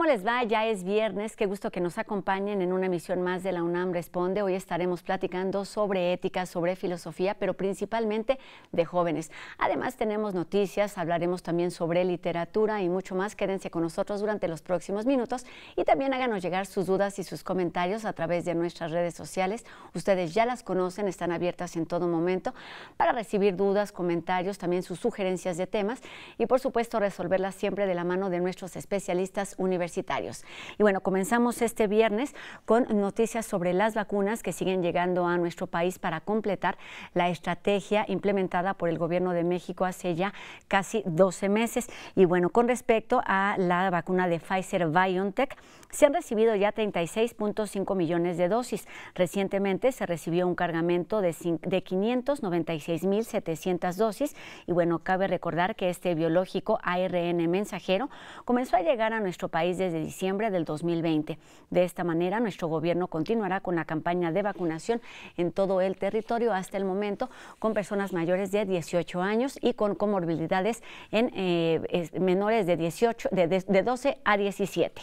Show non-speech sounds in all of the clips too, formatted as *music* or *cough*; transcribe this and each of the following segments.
¿Cómo les va? Ya es viernes, qué gusto que nos acompañen en una emisión más de la UNAM Responde. Hoy estaremos platicando sobre ética, sobre filosofía, pero principalmente de jóvenes. Además tenemos noticias, hablaremos también sobre literatura y mucho más. Quédense con nosotros durante los próximos minutos y también háganos llegar sus dudas y sus comentarios a través de nuestras redes sociales. Ustedes ya las conocen, están abiertas en todo momento para recibir dudas, comentarios, también sus sugerencias de temas y por supuesto resolverlas siempre de la mano de nuestros especialistas universitarios y bueno, comenzamos este viernes con noticias sobre las vacunas que siguen llegando a nuestro país para completar la estrategia implementada por el gobierno de México hace ya casi 12 meses. Y bueno, con respecto a la vacuna de Pfizer BioNTech, se han recibido ya 36.5 millones de dosis. Recientemente se recibió un cargamento de, de 596.700 dosis. Y bueno, cabe recordar que este biológico ARN mensajero comenzó a llegar a nuestro país desde diciembre del 2020. De esta manera, nuestro gobierno continuará con la campaña de vacunación en todo el territorio hasta el momento con personas mayores de 18 años y con comorbilidades en eh, menores de, 18, de, de 12 a 17.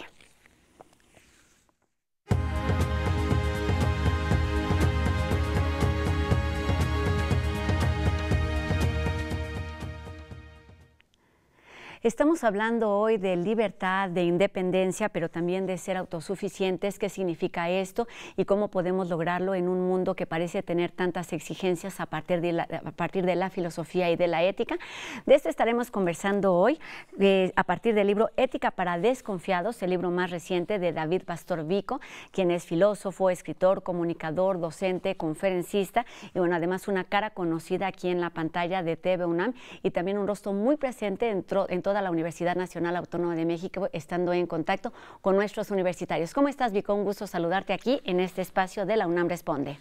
Estamos hablando hoy de libertad, de independencia, pero también de ser autosuficientes. ¿Qué significa esto y cómo podemos lograrlo en un mundo que parece tener tantas exigencias a partir de la, a partir de la filosofía y de la ética? De esto estaremos conversando hoy eh, a partir del libro Ética para Desconfiados, el libro más reciente de David Pastor Vico, quien es filósofo, escritor, comunicador, docente, conferencista y bueno, además una cara conocida aquí en la pantalla de TV UNAM y también un rostro muy presente en, en toda la Universidad Nacional Autónoma de México, estando en contacto con nuestros universitarios. ¿Cómo estás, Vic? Un gusto saludarte aquí en este espacio de la UNAM Responde.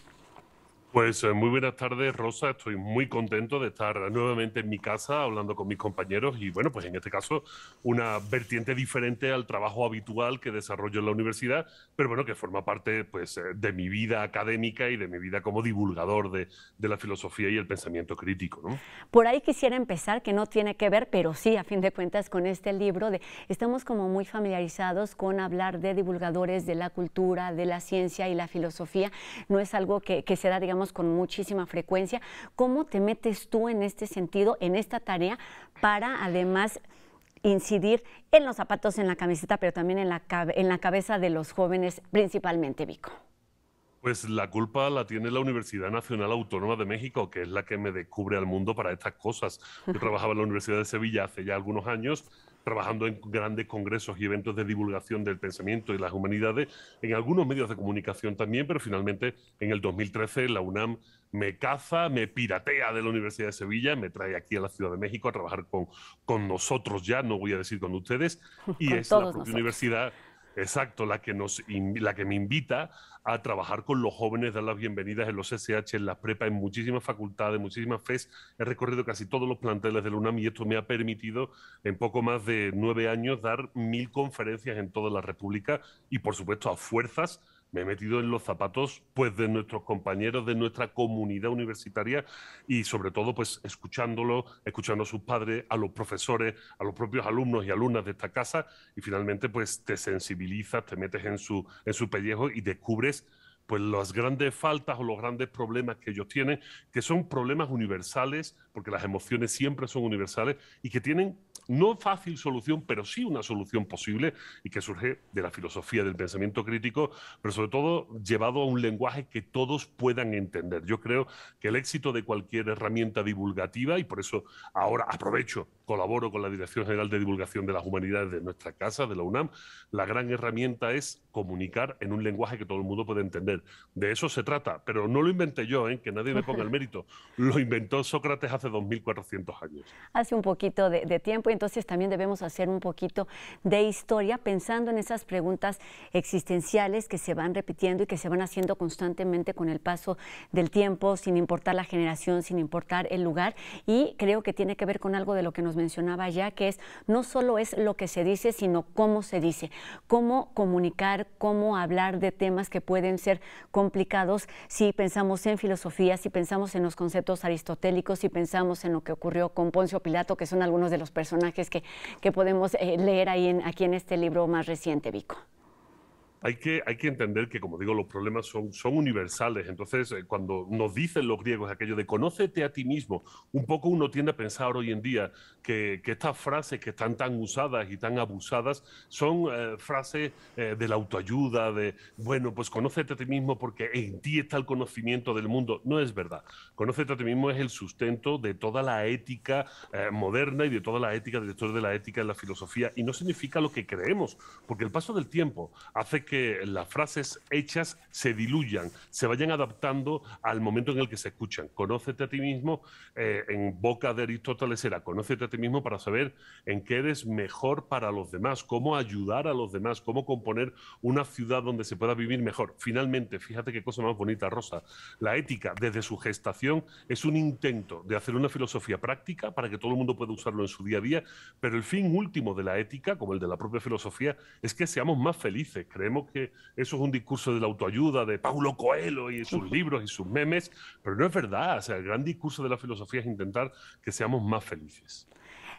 Pues eh, muy buenas tardes, Rosa. Estoy muy contento de estar nuevamente en mi casa hablando con mis compañeros y, bueno, pues en este caso, una vertiente diferente al trabajo habitual que desarrollo en la universidad, pero bueno, que forma parte pues, eh, de mi vida académica y de mi vida como divulgador de, la filosofía y el pensamiento crítico. ¿no? Por ahí quisiera empezar, que no tiene que ver, pero sí, a fin de cuentas, con este libro. De, estamos como muy familiarizados con hablar de divulgadores de la cultura, de la ciencia y la filosofía. No es algo que se da, digamos, con muchísima frecuencia. ¿Cómo te metes tú en este sentido, en esta tarea, para además incidir en los zapatos, en la camiseta, pero también en la, en la cabeza de los jóvenes, principalmente Vico? Pues la culpa la tiene la Universidad Nacional Autónoma de México, que es la que me descubre al mundo para estas cosas. Yo *laughs* trabajaba en la Universidad de Sevilla hace ya algunos años trabajando en grandes congresos y eventos de divulgación del pensamiento y las humanidades, en algunos medios de comunicación también, pero finalmente en el 2013 la UNAM me caza, me piratea de la Universidad de Sevilla, me trae aquí a la Ciudad de México a trabajar con, con nosotros ya, no voy a decir con ustedes, *laughs* y es la universidad Exacto, la que, la que me invita a trabajar con los jóvenes, dar las bienvenidas en los SH, en las prepa, en muchísimas facultades, muchísimas FES. He recorrido casi todos los planteles del UNAM y esto me ha permitido, en poco más de nueve años, dar mil conferencias en toda la República y, por supuesto, a fuerzas me he metido en los zapatos pues de nuestros compañeros de nuestra comunidad universitaria y sobre todo pues escuchándolo, escuchando a sus padres, a los profesores, a los propios alumnos y alumnas de esta casa y finalmente pues te sensibilizas, te metes en su, en su pellejo y descubres pues las grandes faltas o los grandes problemas que ellos tienen, que son problemas universales, porque las emociones siempre son universales y que tienen no fácil solución, pero sí una solución posible y que surge de la filosofía del pensamiento crítico, pero sobre todo llevado a un lenguaje que todos puedan entender. Yo creo que el éxito de cualquier herramienta divulgativa, y por eso ahora aprovecho, colaboro con la Dirección General de Divulgación de las Humanidades de nuestra casa, de la UNAM, la gran herramienta es comunicar en un lenguaje que todo el mundo puede entender. De eso se trata, pero no lo inventé yo, ¿eh? que nadie me ponga el *laughs* mérito. Lo inventó Sócrates hace 2.400 años. Hace un poquito de, de, tiempo, entonces también debemos hacer un poquito de historia pensando en esas preguntas existenciales que se van repitiendo y que se van haciendo constantemente con el paso del tiempo, sin importar la generación, sin importar el lugar. Y creo que tiene que ver con algo de lo que nos mencionaba ya, que es no solo es lo que se dice, sino cómo se dice, cómo comunicar, cómo hablar de temas que pueden ser complicados si pensamos en filosofía, si pensamos en los conceptos aristotélicos, si pensamos en lo que ocurrió con Poncio Pilato, que son algunos de los personajes que, podemos eh, leer ahí aquí en este libro más reciente, Vico hay que, entender que, como digo, los problemas son, universales. Entonces, eh, cuando nos dicen los griegos aquello de conócete a ti mismo, un poco uno tiende a pensar hoy en día que, estas frases que están tan usadas y tan abusadas son eh, frases eh, de la autoayuda, de, bueno, pues conócete a ti mismo porque en ti está el conocimiento del mundo. No es verdad. Conócete a ti mismo es el sustento de toda la ética moderna y de toda la ética, del de la ética de la filosofía. Y no significa lo que creemos, porque el paso del tiempo hace que las frases hechas se diluyan, se vayan adaptando al momento en el que se escuchan. Conócete a ti mismo, eh, en boca de Aristóteles era, conócete a ti mismo para saber en qué eres mejor para los demás, cómo ayudar a los demás, cómo componer una ciudad donde se pueda vivir mejor. Finalmente, fíjate qué cosa más bonita, Rosa. La ética, desde su gestación, es un intento de hacer una filosofía práctica para que todo el mundo pueda usarlo en su día a día, pero el fin último de la ética, como el de la propia filosofía, es que seamos más felices, creemos que eso es un discurso de la autoayuda de Paulo Coelho y sus libros y sus memes, pero no es verdad. O sea, el gran discurso de la filosofía es intentar que seamos más felices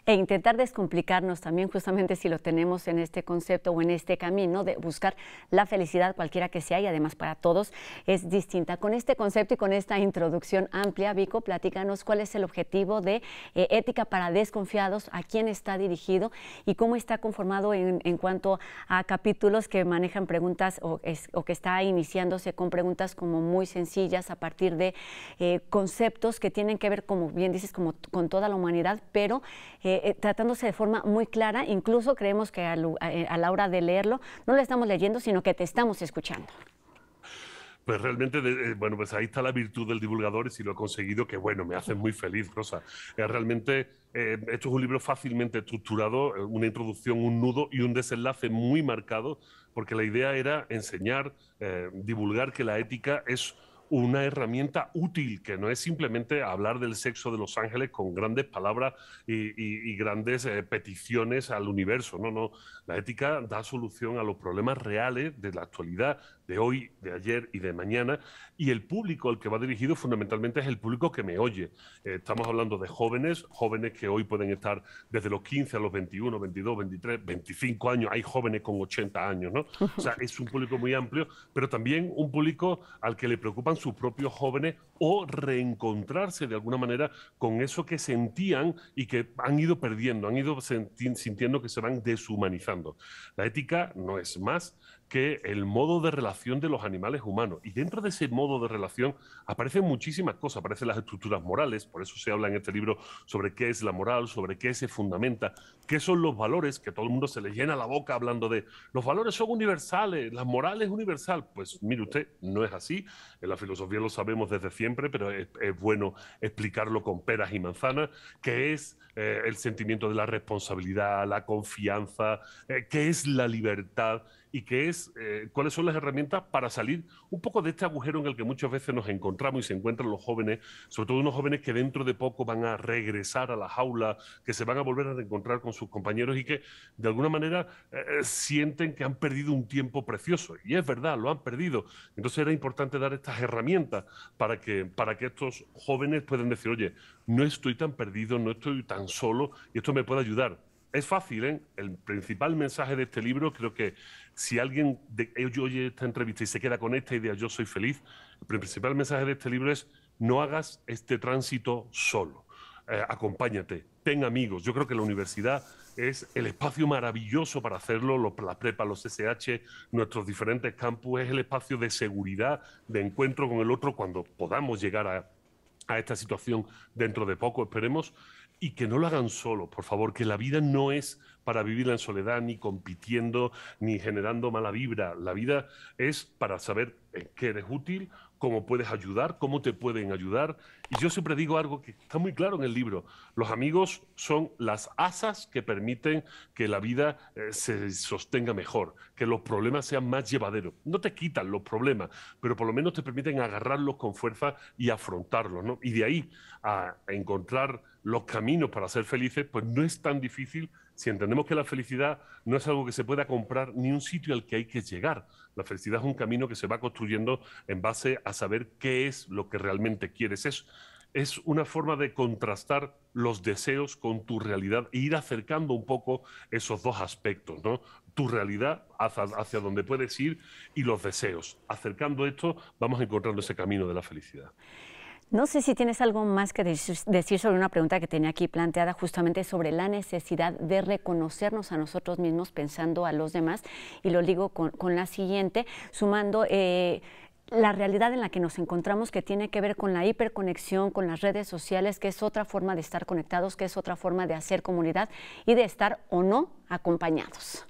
e intentar descomplicarnos también justamente si lo tenemos en este concepto o en este camino de buscar la felicidad cualquiera que sea y además para todos es distinta. Con este concepto y con esta introducción amplia, Vico, platícanos cuál es el objetivo de eh, Ética para Desconfiados, a quién está dirigido y cómo está conformado en, cuanto a capítulos que manejan preguntas o, que está iniciándose con preguntas como muy sencillas a partir de eh, conceptos que tienen que ver, como bien dices, como con toda la humanidad, pero eh, eh, eh, tratándose de forma muy clara, incluso creemos que eh, a, la hora de leerlo no lo estamos leyendo, sino que te estamos escuchando. Pues realmente, bueno, pues ahí está la virtud del divulgador y si lo he conseguido, que bueno, me hace muy feliz, Rosa. realmente, esto es un libro fácilmente estructurado, una introducción, un nudo y un desenlace muy marcado, porque la idea era enseñar, divulgar que la ética es una herramienta útil, que no es simplemente hablar del sexo de los ángeles con grandes palabras y, grandes eh, peticiones al universo. No, no. La ética da solución a los problemas reales de la actualidad, de hoy, de ayer y de mañana. Y el público al que va dirigido fundamentalmente es el público que me oye. Eh, estamos hablando de jóvenes, jóvenes que hoy pueden estar desde los 15 a los 21, 22, 23, 25 años. Hay jóvenes con 80 años, ¿no? O sea, es un público muy amplio, pero también un público al que le preocupan sus propios jóvenes o reencontrarse de alguna manera con eso que sentían y que han ido perdiendo, han ido sintiendo que se van deshumanizando. La ética no es más que el modo de relación de los animales humanos. Y dentro de ese modo de relación aparecen muchísimas cosas, aparecen las estructuras morales, por eso se habla en este libro sobre qué es la moral, sobre qué se fundamenta, qué son los valores, que todo el mundo se le llena la boca hablando de los valores son universales, la moral es universal. Pues mire usted, no es así, en la filosofía lo sabemos desde siempre, pero es, bueno explicarlo con peras y manzanas, qué es eh, el sentimiento de la responsabilidad, la confianza, eh, qué es la libertad y qué es, eh, cuáles son las herramientas para salir un poco de este agujero en el que muchas veces nos encontramos y se encuentran los jóvenes, sobre todo unos jóvenes que dentro de poco van a regresar a la jaula, que se van a volver a encontrar con sus compañeros y que de alguna manera eh, eh, sienten que han perdido un tiempo precioso. Y es verdad, lo han perdido. Entonces era importante dar estas herramientas para que, para que estos jóvenes puedan decir, oye, no estoy tan perdido, no estoy tan solo y esto me puede ayudar. Es fácil, ¿eh? El principal mensaje de este libro creo que si alguien de, oye esta entrevista y se queda con esta idea, yo soy feliz, el principal mensaje de este libro es no hagas este tránsito solo. Eh, acompáñate, ten amigos. Yo creo que la universidad es el espacio maravilloso para hacerlo, la las los SH, nuestros diferentes campus, es el espacio de seguridad, de encuentro con el otro cuando podamos llegar a, a esta situación dentro de poco, esperemos y que no lo hagan solo, por favor, que la vida no es para vivirla en soledad, ni compitiendo, ni generando mala vibra. La vida es para saber en qué eres útil, cómo puedes ayudar, cómo te pueden ayudar. Y yo siempre digo algo que está muy claro en el libro. Los amigos son las asas que permiten que la vida eh, se sostenga mejor, que los problemas sean más llevaderos. No te quitan los problemas, pero por lo menos te permiten agarrarlos con fuerza y afrontarlos. ¿no? Y de ahí a encontrar los caminos para ser felices, pues no es tan difícil si entendemos que la felicidad no es algo que se pueda comprar ni un sitio al que hay que llegar, la felicidad es un camino que se va construyendo en base a saber qué es lo que realmente quieres. Es, es una forma de contrastar los deseos con tu realidad e ir acercando un poco esos dos aspectos, Tu realidad hacia, hacia donde puedes ir y los deseos. Acercando esto, vamos encontrando ese camino de la felicidad. No sé si tienes algo más que decir sobre una pregunta que tenía aquí planteada justamente sobre la necesidad de reconocernos a nosotros mismos pensando a los demás y lo digo con, la siguiente, sumando... Eh, la realidad en la que nos encontramos que tiene que ver con la hiperconexión, con las redes sociales, que es otra forma de estar conectados, que es otra forma de hacer comunidad y de estar o no acompañados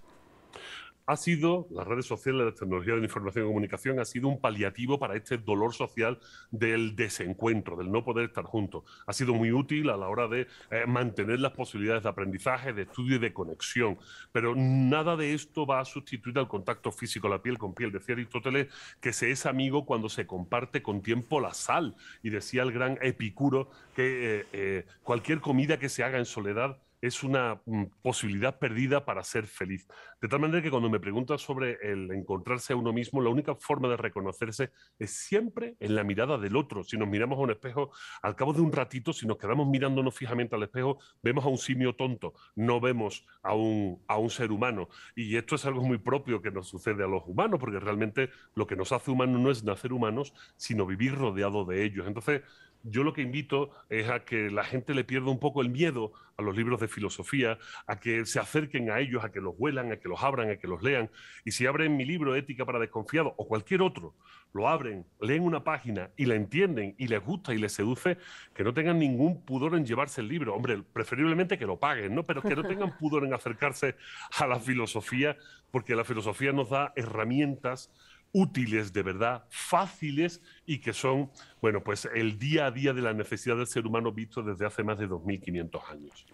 ha sido, las redes sociales, la tecnología de la información y comunicación, ha sido un paliativo para este dolor social del desencuentro, del no poder estar juntos. Ha sido muy útil a la hora de eh, mantener las posibilidades de aprendizaje, de estudio y de conexión. Pero nada de esto va a sustituir al contacto físico, la piel con piel. Decía Aristóteles que se es amigo cuando se comparte con tiempo la sal. Y decía el gran Epicuro que eh, eh, cualquier comida que se haga en soledad es una mm, posibilidad perdida para ser feliz. De tal manera que cuando me preguntas sobre el encontrarse a uno mismo, la única forma de reconocerse es siempre en la mirada del otro. Si nos miramos a un espejo, al cabo de un ratito, si nos quedamos mirándonos fijamente al espejo, vemos a un simio tonto, no vemos a un, ser humano. Y esto es algo muy propio que nos sucede a los humanos, porque realmente lo que nos hace humanos no es nacer humanos, sino vivir rodeado de ellos. Entonces, yo lo que invito es a que la gente le pierda un poco el miedo a los libros de filosofía, a que se acerquen a ellos, a que los vuelan, a que los abran, a que los lean. Y si abren mi libro Ética para desconfiados o cualquier otro, lo abren, leen una página y la entienden y les gusta y les seduce, que no tengan ningún pudor en llevarse el libro. Hombre, preferiblemente que lo paguen, ¿no? Pero que no tengan *laughs* pudor en acercarse a la filosofía, porque la filosofía nos da herramientas útiles de verdad, fáciles y que son, bueno, pues el día a día de la necesidad del ser humano visto desde hace más de 2.500 años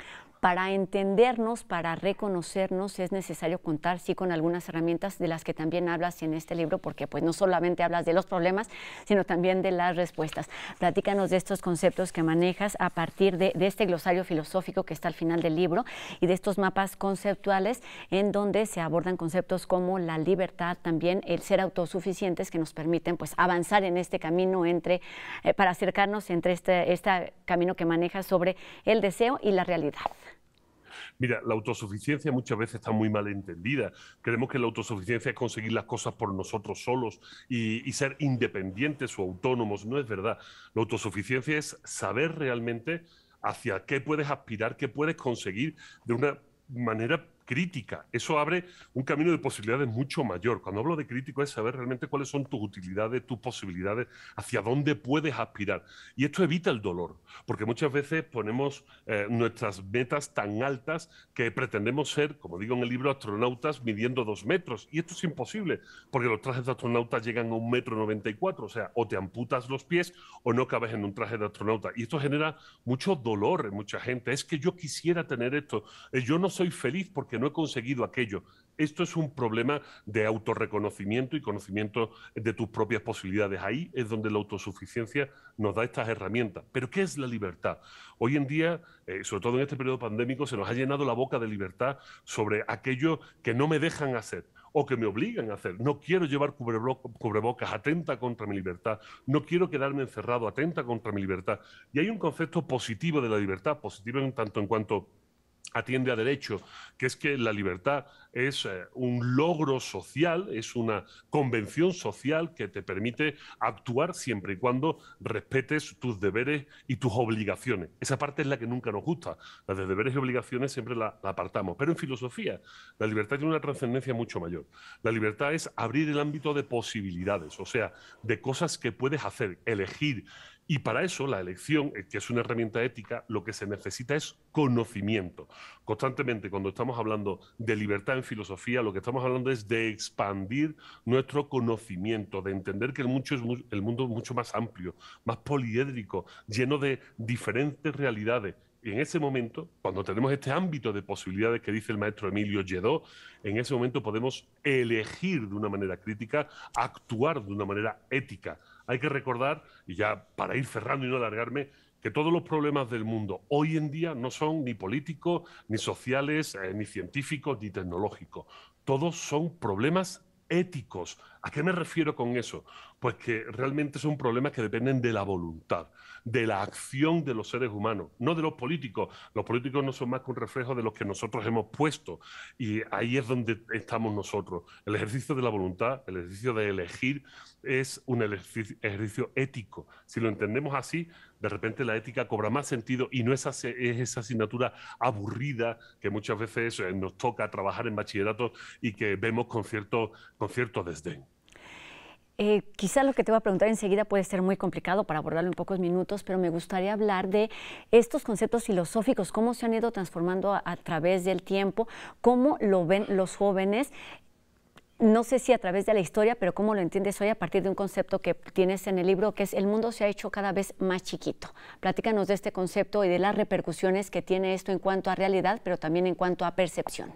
para entendernos, para reconocernos, es necesario contar sí con algunas herramientas de las que también hablas en este libro, porque pues no solamente hablas de los problemas, sino también de las respuestas. Platícanos de estos conceptos que manejas a partir de, este glosario filosófico que está al final del libro y de estos mapas conceptuales en donde se abordan conceptos como la libertad, también el ser autosuficientes que nos permiten pues avanzar en este camino entre, eh, para acercarnos entre este, este camino que manejas sobre el deseo y la realidad. Mira, la autosuficiencia muchas veces está muy mal entendida. Creemos que la autosuficiencia es conseguir las cosas por nosotros solos y, y ser independientes o autónomos. No es verdad. La autosuficiencia es saber realmente hacia qué puedes aspirar, qué puedes conseguir de una manera crítica. Eso abre un camino de posibilidades mucho mayor. Cuando hablo de crítico es saber realmente cuáles son tus utilidades, tus posibilidades, hacia dónde puedes aspirar. Y esto evita el dolor, porque muchas veces ponemos eh, nuestras metas tan altas que pretendemos ser, como digo en el libro, astronautas midiendo dos metros. Y esto es imposible, porque los trajes de astronauta llegan a un metro noventa y cuatro. O sea, o te amputas los pies o no cabes en un traje de astronauta. Y esto genera mucho dolor en mucha gente. Es que yo quisiera tener esto. Eh, yo no soy feliz porque que no he conseguido aquello. Esto es un problema de autorreconocimiento y conocimiento de tus propias posibilidades. Ahí es donde la autosuficiencia nos da estas herramientas. Pero ¿qué es la libertad? Hoy en día, eh, sobre todo en este periodo pandémico, se nos ha llenado la boca de libertad sobre aquello que no me dejan hacer o que me obligan a hacer. No quiero llevar cubrebocas, atenta contra mi libertad. No quiero quedarme encerrado, atenta contra mi libertad. Y hay un concepto positivo de la libertad, positivo en tanto en cuanto atiende a derecho, que es que la libertad es eh, un logro social, es una convención social que te permite actuar siempre y cuando respetes tus deberes y tus obligaciones. Esa parte es la que nunca nos gusta. Las de deberes y obligaciones siempre la apartamos. Pero en filosofía, la libertad tiene una trascendencia mucho mayor. La libertad es abrir el ámbito de posibilidades, o sea, de cosas que puedes hacer, elegir, y para eso la elección, eh, que es una herramienta ética, lo que se necesita es conocimiento. Constantemente, cuando estamos hablando de libertad en filosofía, lo que estamos hablando es de expandir nuestro conocimiento, de entender que el, mundo es mucho más amplio, más poliédrico, lleno de diferentes realidades. Y en ese momento, cuando tenemos este ámbito de posibilidades que dice el maestro Emilio Lledó, en ese momento podemos elegir de una manera crítica, actuar de una manera ética, hay que recordar, y ya para ir cerrando y no alargarme, que todos los problemas del mundo hoy en día no son ni políticos, ni sociales, eh, ni científicos, ni tecnológicos. Todos son problemas éticos. ¿A qué me refiero con eso? Pues que realmente son problemas que dependen de la voluntad, de la acción de los seres humanos, no de los políticos. Los políticos no son más que un reflejo de los que nosotros hemos puesto y ahí es donde estamos nosotros. El ejercicio de la voluntad, el ejercicio de elegir, es un ejercicio ético. Si lo entendemos así, de repente la ética cobra más sentido y no es, es esa asignatura aburrida que muchas veces eh, nos toca trabajar en bachillerato y que vemos con cierto, desdén. Eh, quizá quizás lo que te voy a preguntar enseguida puede ser muy complicado para abordarlo en pocos minutos, pero me gustaría hablar de estos conceptos filosóficos, cómo se han ido transformando a través del tiempo, cómo lo ven los jóvenes no sé si a través de la historia, pero cómo lo entiendes hoy a partir de un concepto que tienes en el libro, que es el mundo se ha hecho cada vez más chiquito. Platícanos de este concepto y de las repercusiones que tiene esto en cuanto a realidad, pero también en cuanto a percepción.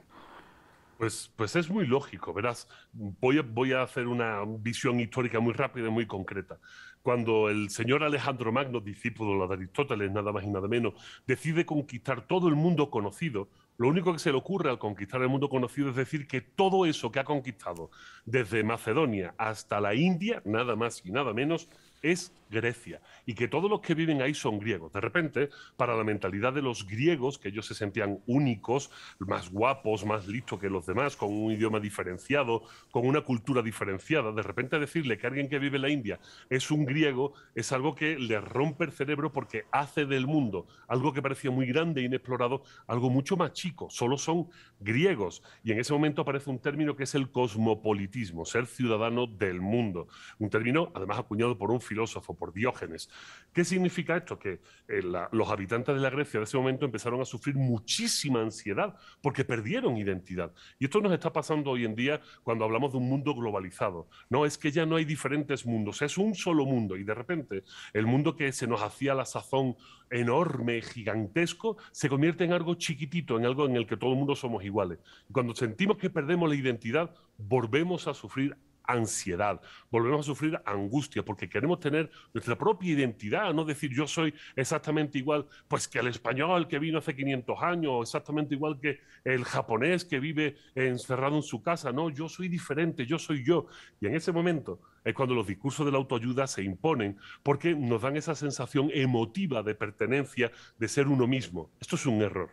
Pues, pues es muy lógico, verás. Voy voy a hacer una visión histórica muy rápida y muy concreta. Cuando el señor Alejandro Magno, discípulo de Aristóteles, nada más y nada menos, decide conquistar todo el mundo conocido, lo único que se le ocurre al conquistar el mundo conocido es decir que todo eso que ha conquistado, desde Macedonia hasta la India, nada más y nada menos, es Grecia y que todos los que viven ahí son griegos. De repente, para la mentalidad de los griegos, que ellos se sentían únicos, más guapos, más listos que los demás, con un idioma diferenciado, con una cultura diferenciada, de repente decirle que alguien que vive en la India es un griego es algo que le rompe el cerebro porque hace del mundo algo que parecía muy grande e inexplorado, algo mucho más chico. Solo son griegos. Y en ese momento aparece un término que es el cosmopolitismo, ser ciudadano del mundo. Un término, además, acuñado por un filósofo, por Diógenes. ¿Qué significa esto? Que eh, los habitantes de la Grecia de ese momento empezaron a sufrir muchísima ansiedad porque perdieron identidad. Y esto nos está pasando hoy en día cuando hablamos de un mundo globalizado. No, es que ya no hay diferentes mundos, es un solo mundo y de repente el mundo que se nos hacía la sazón enorme, gigantesco, se convierte en algo chiquitito, en algo en el que todo el mundo somos iguales. Cuando sentimos que perdemos la identidad, volvemos a sufrir ansiedad, volvemos a sufrir angustia, porque queremos tener nuestra propia identidad, no decir yo soy exactamente igual pues que el español que vino hace 500 años, o exactamente igual que el japonés que vive encerrado en su casa, no, yo soy diferente, yo soy yo. Y en ese momento es cuando los discursos de la autoayuda se imponen, porque nos dan esa sensación emotiva de pertenencia, de ser uno mismo. Esto es un error.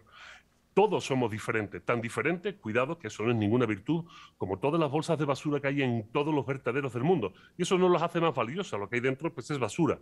Todos somos diferentes, tan diferentes, cuidado, que eso no es ninguna virtud, como todas las bolsas de basura que hay en todos los vertederos del mundo. Y eso no las hace más valiosas, lo que hay dentro pues es basura.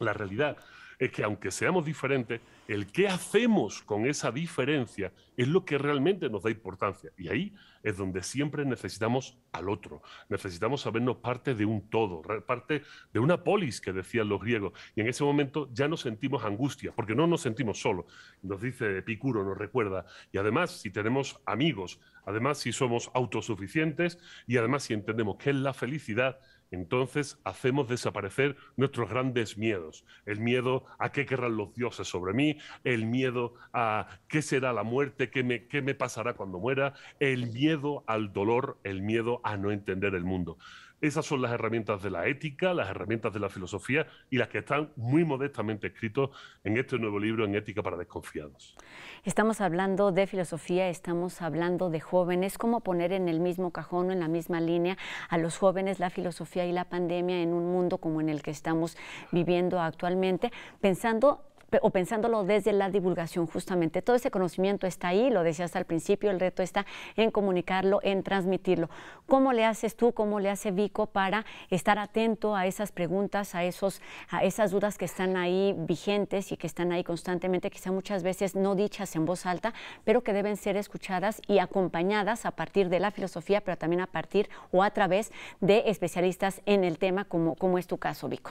La realidad es que aunque seamos diferentes, el qué hacemos con esa diferencia es lo que realmente nos da importancia. Y ahí es donde siempre necesitamos al otro, necesitamos sabernos parte de un todo, parte de una polis que decían los griegos. Y en ese momento ya no sentimos angustia, porque no nos sentimos solos. Nos dice Epicuro, nos recuerda. Y además, si tenemos amigos, además si somos autosuficientes y además si entendemos qué es la felicidad, entonces hacemos desaparecer nuestros grandes miedos. El miedo a qué querrán los dioses sobre mí, el miedo a qué será la muerte, qué me, pasará cuando muera, el miedo al dolor, el miedo a no entender el mundo. Esas son las herramientas de la ética, las herramientas de la filosofía y las que están muy modestamente escritos en este nuevo libro, en Ética para Desconfiados. Estamos hablando de filosofía, estamos hablando de jóvenes, cómo poner en el mismo cajón o en la misma línea a los jóvenes la filosofía y la pandemia en un mundo como en el que estamos viviendo actualmente, pensando o pensándolo desde la divulgación justamente. Todo ese conocimiento está ahí, lo decías al principio, el reto está en comunicarlo, en transmitirlo. ¿Cómo le haces tú, cómo le hace Vico para estar atento a esas preguntas, a, a esas dudas que están ahí vigentes y que están ahí constantemente, quizá muchas veces no dichas en voz alta, pero que deben ser escuchadas y acompañadas a partir de la filosofía, pero también a partir o a través de especialistas en el tema, como, como es tu caso, Vico?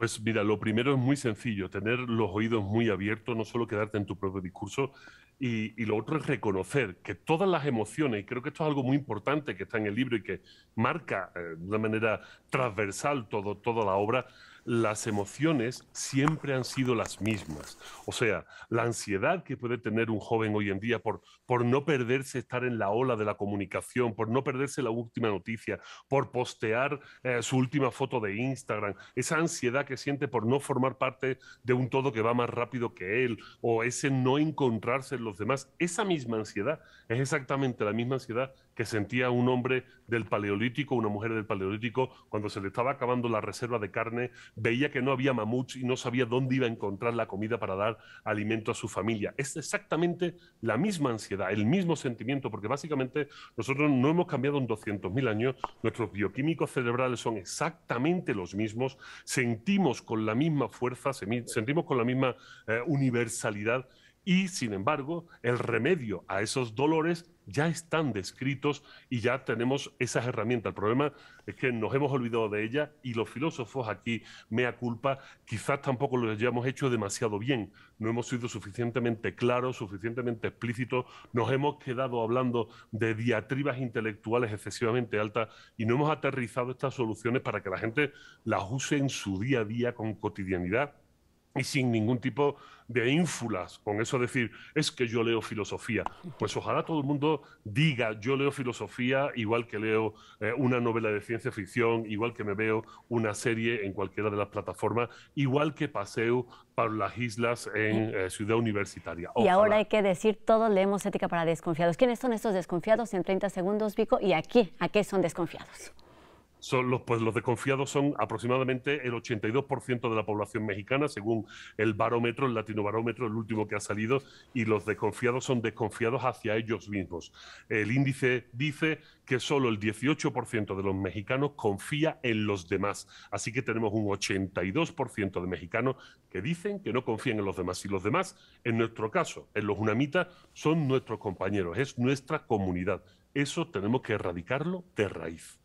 Pues mira, lo primero es muy sencillo, tener los oídos muy abiertos, no solo quedarte en tu propio discurso, y, lo otro es reconocer que todas las emociones, y creo que esto es algo muy importante que está en el libro y que marca eh, de una manera transversal todo, toda la obra, las emociones siempre han sido las mismas. O sea, la ansiedad que puede tener un joven hoy en día por, por no perderse estar en la ola de la comunicación, por no perderse la última noticia, por postear eh, su última foto de Instagram, esa ansiedad que siente por no formar parte de un todo que va más rápido que él, o ese no encontrarse en los demás, esa misma ansiedad es exactamente la misma ansiedad que sentía un hombre del Paleolítico, una mujer del Paleolítico, cuando se le estaba acabando la reserva de carne, veía que no había mamuts y no sabía dónde iba a encontrar la comida para dar alimento a su familia. Es exactamente la misma ansiedad, el mismo sentimiento, porque básicamente nosotros no hemos cambiado en 200.000 años, nuestros bioquímicos cerebrales son exactamente los mismos, sentimos con la misma fuerza, sentimos con la misma eh, universalidad y sin embargo, el remedio a esos dolores ya están descritos y ya tenemos esas herramientas. El problema es que nos hemos olvidado de ellas y los filósofos aquí, mea culpa, quizás tampoco lo hayamos hecho demasiado bien. No hemos sido suficientemente claros, suficientemente explícitos, nos hemos quedado hablando de diatribas intelectuales excesivamente altas y no hemos aterrizado estas soluciones para que la gente las use en su día a día con cotidianidad y sin ningún tipo de ínfulas con eso decir, es que yo leo filosofía. Pues ojalá todo el mundo diga, yo leo filosofía igual que leo eh, una novela de ciencia ficción, igual que me veo una serie en cualquiera de las plataformas, igual que paseo por las islas en eh, Ciudad Universitaria. Y ahora hay que decir, todos leemos ética para desconfiados. ¿Quiénes son estos desconfiados? En 30 segundos, Vico, y aquí, ¿a qué son desconfiados? Son los, pues los desconfiados son aproximadamente el 82% de la población mexicana, según el barómetro, el latinobarómetro, el último que ha salido, y los desconfiados son desconfiados hacia ellos mismos. El índice dice que solo el 18% de los mexicanos confía en los demás. Así que tenemos un 82% de mexicanos que dicen que no confían en los demás. Y los demás, en nuestro caso, en los unamitas, son nuestros compañeros, es nuestra comunidad. Eso tenemos que erradicarlo de raíz.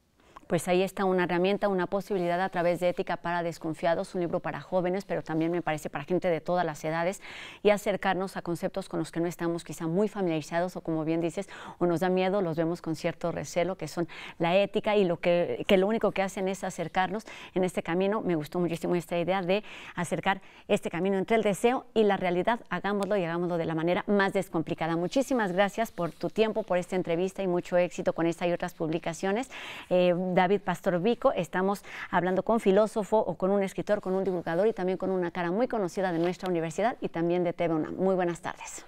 Pues ahí está una herramienta, una posibilidad a través de Ética para Desconfiados, un libro para jóvenes, pero también me parece para gente de todas las edades, y acercarnos a conceptos con los que no estamos quizá muy familiarizados o como bien dices, o nos da miedo, los vemos con cierto recelo, que son la ética y lo que, lo único que hacen es acercarnos en este camino. Me gustó muchísimo esta idea de acercar este camino entre el deseo y la realidad. Hagámoslo y hagámoslo de la manera más descomplicada. Muchísimas gracias por tu tiempo, por esta entrevista y mucho éxito con esta y otras publicaciones. Eh, David Pastor Vico. Estamos hablando con filósofo o con un escritor, con un divulgador y también con una cara muy conocida de nuestra universidad y también de TV Muy buenas tardes.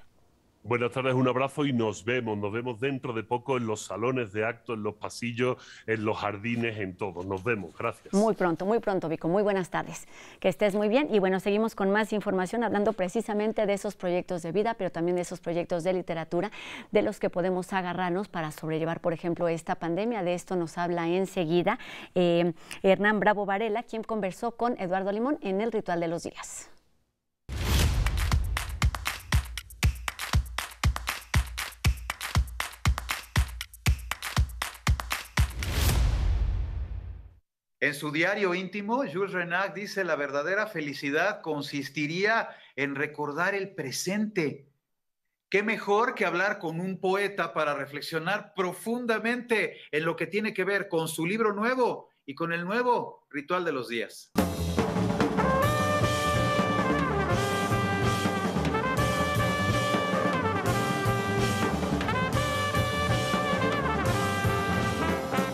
Buenas tardes, un abrazo y nos vemos. Nos vemos dentro de poco en los salones de actos, en los pasillos, en los jardines, en todo. Nos vemos. Gracias. Muy pronto, muy pronto, Vico. Muy buenas tardes. Que estés muy bien. Y bueno, seguimos con más información hablando precisamente de esos proyectos de vida, pero también de esos proyectos de literatura, de los que podemos agarrarnos para sobrellevar, por ejemplo, esta pandemia. De esto nos habla enseguida eh, Hernán Bravo Varela, quien conversó con Eduardo Limón en el Ritual de los Días. En su diario íntimo, Jules Renac dice, la verdadera felicidad consistiría en recordar el presente. ¿Qué mejor que hablar con un poeta para reflexionar profundamente en lo que tiene que ver con su libro nuevo y con el nuevo Ritual de los Días?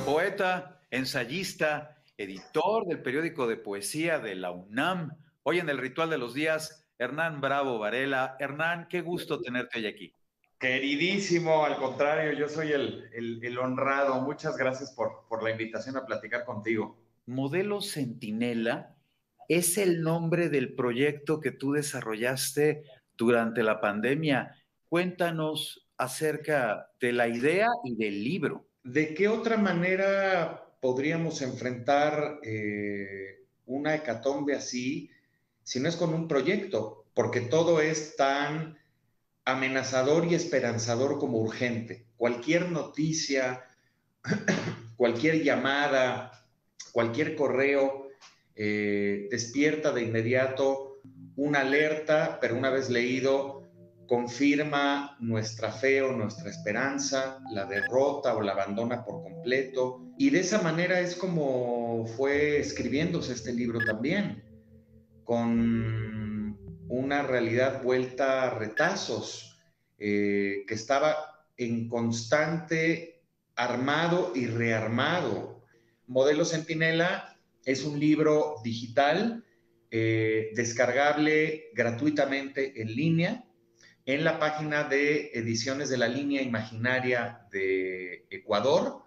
Poeta, ensayista, editor del periódico de poesía de la UNAM. Hoy en el Ritual de los Días, Hernán Bravo Varela. Hernán, qué gusto tenerte hoy aquí. Queridísimo, al contrario, yo soy el, el, honrado. Muchas gracias por, por la invitación a platicar contigo. Modelo Centinela es el nombre del proyecto que tú desarrollaste durante la pandemia. Cuéntanos acerca de la idea y del libro. ¿De qué otra manera podríamos enfrentar eh, una hecatombe así si no es con un proyecto? Porque todo es tan amenazador y esperanzador como urgente. Cualquier noticia, *coughs* cualquier llamada, cualquier correo eh, despierta de inmediato una alerta, pero una vez leído, confirma nuestra fe o nuestra esperanza, la derrota o la abandona por completo. Y de esa manera es como fue escribiéndose este libro también, con una realidad vuelta a retazos, eh, que estaba en constante armado y rearmado. Modelo Centinela es un libro digital eh, descargable gratuitamente en línea en la página de ediciones de la línea imaginaria de Ecuador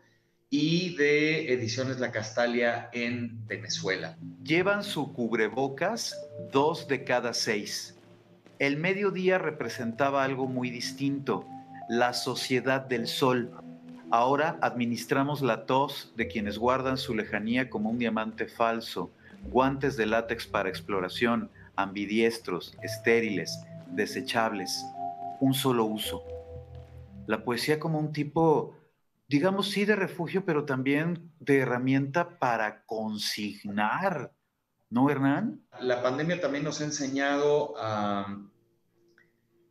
y de ediciones La Castalia en Venezuela. Llevan su cubrebocas dos de cada seis. El mediodía representaba algo muy distinto, la sociedad del sol. Ahora administramos la tos de quienes guardan su lejanía como un diamante falso, guantes de látex para exploración, ambidiestros, estériles, desechables, un solo uso. La poesía como un tipo, digamos sí, de refugio, pero también de herramienta para consignar, ¿no, Hernán? La pandemia también nos ha enseñado a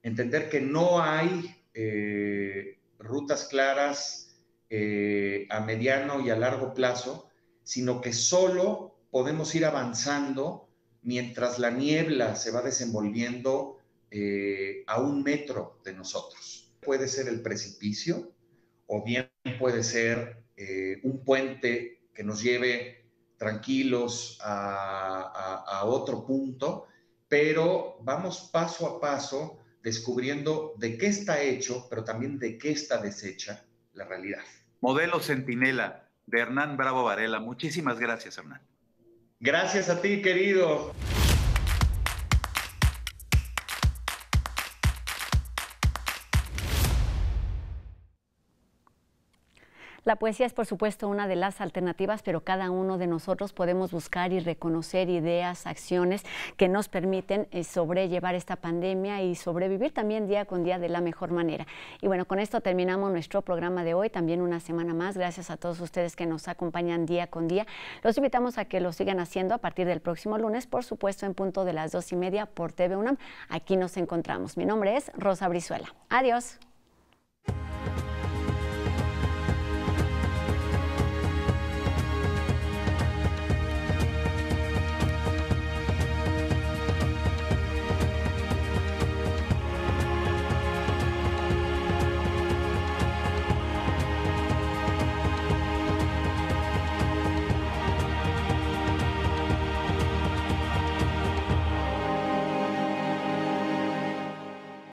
entender que no hay eh, rutas claras eh, a mediano y a largo plazo, sino que solo podemos ir avanzando mientras la niebla se va desenvolviendo eh, a un metro de nosotros. Puede ser el precipicio o bien puede ser eh, un puente que nos lleve tranquilos a, a otro punto, pero vamos paso a paso descubriendo de qué está hecho, pero también de qué está deshecha la realidad. Modelo Centinela de Hernán Bravo Varela. Muchísimas gracias, Hernán. Gracias a ti, querido. La poesía es por supuesto una de las alternativas, pero cada uno de nosotros podemos buscar y reconocer ideas, acciones que nos permiten eh, sobrellevar esta pandemia y sobrevivir también día con día de la mejor manera. Y bueno, con esto terminamos nuestro programa de hoy, también una semana más. Gracias a todos ustedes que nos acompañan día con día. Los invitamos a que lo sigan haciendo a partir del próximo lunes, por supuesto, en punto de las dos y media por TV UNAM. Aquí nos encontramos. Mi nombre es Rosa Brizuela. Adiós.